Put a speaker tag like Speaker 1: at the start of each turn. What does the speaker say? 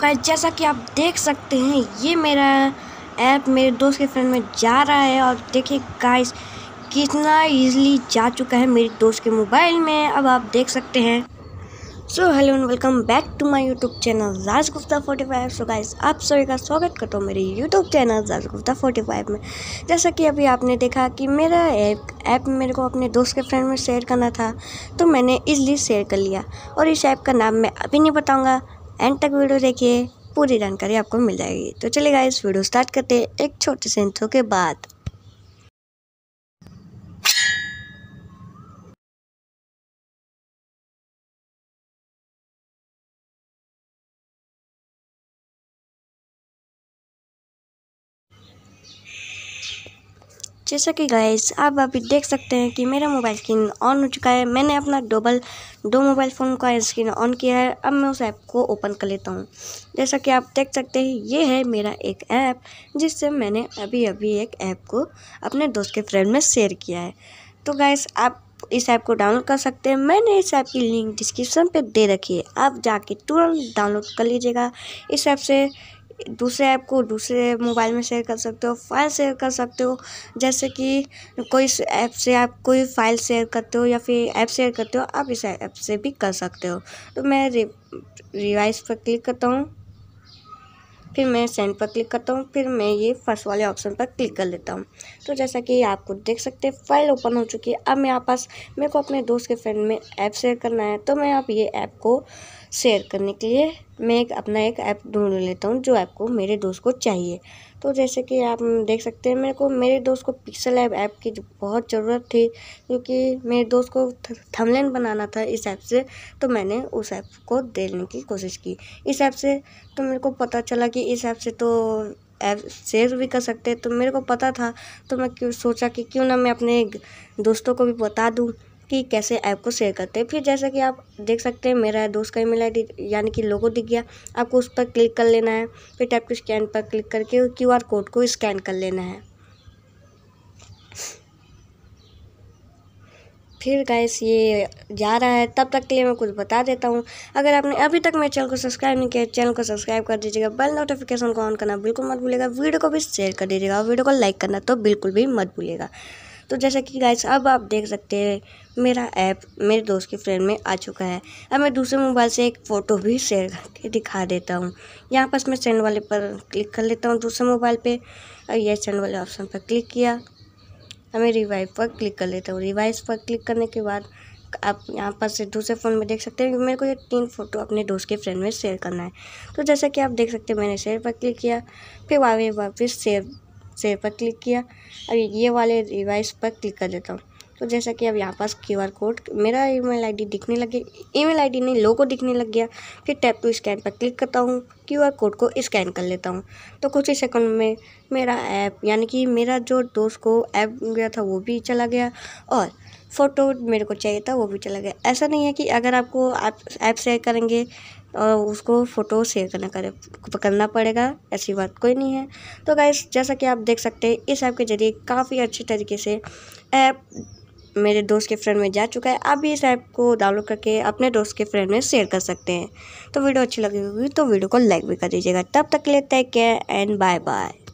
Speaker 1: guys जैसा कि आप देख सकते हैं ये मेरा ऐप मेरे दोस्त के फ्रेंड में जा रहा है और देखिए गाइस कितना इजीली जा चुका है मेरे दोस्त के मोबाइल में अब आप देख सकते हैं so hello and welcome back to my YouTube channel Raj Gupta forty five so guys आप सभी का स्वागत करता हूँ मेरे YouTube channel Raj Gupta forty five में जैसा कि अभी आपने देखा कि मेरा ऐप ऐप मेरे को अपने दोस्त के फ्रेंड में शेयर करना था तो मैंने इजली शेयर कर लिया और इस ऐप का नाम मैं अभी नहीं बताऊँगा एंड तक वीडियो देखिए पूरी जानकारी आपको मिल जाएगी तो चलिए गाइस वीडियो स्टार्ट करते हैं एक छोटे से इंथ्रो के बाद जैसा कि गाइस आप अभी देख सकते हैं कि मेरा मोबाइल स्क्रीन ऑन हो चुका है मैंने अपना डबल दो मोबाइल फ़ोन का स्क्रीन ऑन किया है अब मैं उस ऐप को ओपन कर लेता हूँ जैसा कि आप देख सकते हैं ये है मेरा एक ऐप जिससे मैंने अभी अभी एक ऐप को अपने दोस्त के फ्रेंड में शेयर किया है तो गैस आप इस ऐप को डाउनलोड कर सकते हैं मैंने इस ऐप की लिंक डिस्क्रिप्शन पे दे रखी है आप जाके तुरंत डाउनलोड कर लीजिएगा इस ऐप से दूसरे ऐप को दूसरे मोबाइल में शेयर कर सकते हो फाइल शेयर कर सकते हो जैसे कि कोई ऐप से आप कोई फाइल शेयर करते हो या फिर ऐप शेयर करते हो आप इस ऐप से भी कर सकते हो तो मैं रिवाइज पर क्लिक करता हूँ फिर मैं सेंड पर क्लिक करता हूँ फिर मैं ये फर्स्ट वाले ऑप्शन पर क्लिक कर लेता हूँ तो जैसा कि आपको देख सकते हैं फाइल ओपन हो चुकी है अब मैं आप पास मेरे को अपने दोस्त के फ्रेंड में ऐप शेयर करना है तो मैं आप ये ऐप को शेयर करने के लिए मैं एक अपना एक ऐप ढूंढ लेता हूँ जो ऐप को मेरे दोस्त को चाहिए तो जैसे कि आप देख सकते हैं मेरे को मेरे दोस्त को पिक्सल ऐप ऐप की बहुत ज़रूरत थी क्योंकि मेरे दोस्त को थमलेन बनाना था इस ऐप से तो मैंने उस ऐप को देने की कोशिश की इस ऐप से तो मेरे को पता चला कि इस ऐप से तो ऐप शेयर भी कर सकते हैं तो मेरे को पता था तो मैं क्यों सोचा कि क्यों ना मैं अपने दोस्तों को भी बता दूँ कि कैसे ऐप को शेयर करते हैं फिर जैसा कि आप देख सकते हैं मेरा दोस्त का ईमेल आई यानी कि लोगो दिख गया आपको उस पर क्लिक कर लेना है फिर टैप टू स्कैन पर क्लिक करके क्यू आर कोड को स्कैन कर लेना है फिर गैस ये जा रहा है तब तक के लिए मैं कुछ बता देता हूँ अगर आपने अभी तक मेरे चैनल को सब्सक्राइब नहीं किया चैनल को सब्सक्राइब कर दीजिएगा बेल नोटिफिकेशन को ऑन करना बिल्कुल मत भूलिएगा वीडियो को भी शेयर कर दीजिएगा वीडियो को लाइक करना तो बिल्कुल भी मत भूलिएगा तो जैसा कि गाइस अब आप देख सकते हैं मेरा ऐप मेरे दोस्त के फ्रेंड में आ चुका है अब मैं दूसरे मोबाइल से एक फ़ोटो भी शेयर करके दिखा देता हूँ यहाँ पर मैं सेंड वाले पर क्लिक कर लेता हूँ दूसरे मोबाइल पर और यह सेंड वाले ऑप्शन पर क्लिक किया हमें रिवाइव पर क्लिक कर लेता हूँ रिवाइव पर क्लिक करने के बाद आप यहाँ पर से दूसरे फ़ोन में देख सकते हैं मेरे को ये तीन फ़ोटो अपने दोस्त के फ्रेंड में शेयर करना है तो जैसा कि आप देख सकते हैं मैंने शेयर पर क्लिक किया फिर वावे वापस शेयर सेव पर क्लिक किया और ये वाले रिवाइज पर क्लिक कर देता हूँ तो जैसा कि अब यहाँ पास क्यू आर कोड मेरा ईमेल आईडी दिखने लग गया ईमेल आईडी नहीं लोगो दिखने लग गया फिर टैप टू स्कैन पर क्लिक करता हूँ क्यू आर कोड को स्कैन कर लेता हूँ तो कुछ ही सेकंड में मेरा ऐप यानी कि मेरा जो दोस्त को ऐप गया था वो भी चला गया और फ़ोटो मेरे को चाहिए था वो भी चला गया ऐसा नहीं है कि अगर आपको ऐप ऐप शेयर करेंगे और उसको फ़ोटो शेयर करना करे करना पड़ेगा ऐसी बात कोई नहीं है तो गाइस जैसा कि आप देख सकते हैं इस ऐप के ज़रिए काफ़ी अच्छे तरीके से ऐप मेरे दोस्त के फ्रेंड में जा चुका है आप भी इस ऐप को डाउनलोड करके अपने दोस्त के फ्रेंड में शेयर कर सकते हैं तो वीडियो अच्छी लगी होगी तो वीडियो को लाइक भी कर दीजिएगा तब तक के लिए take care and bye bye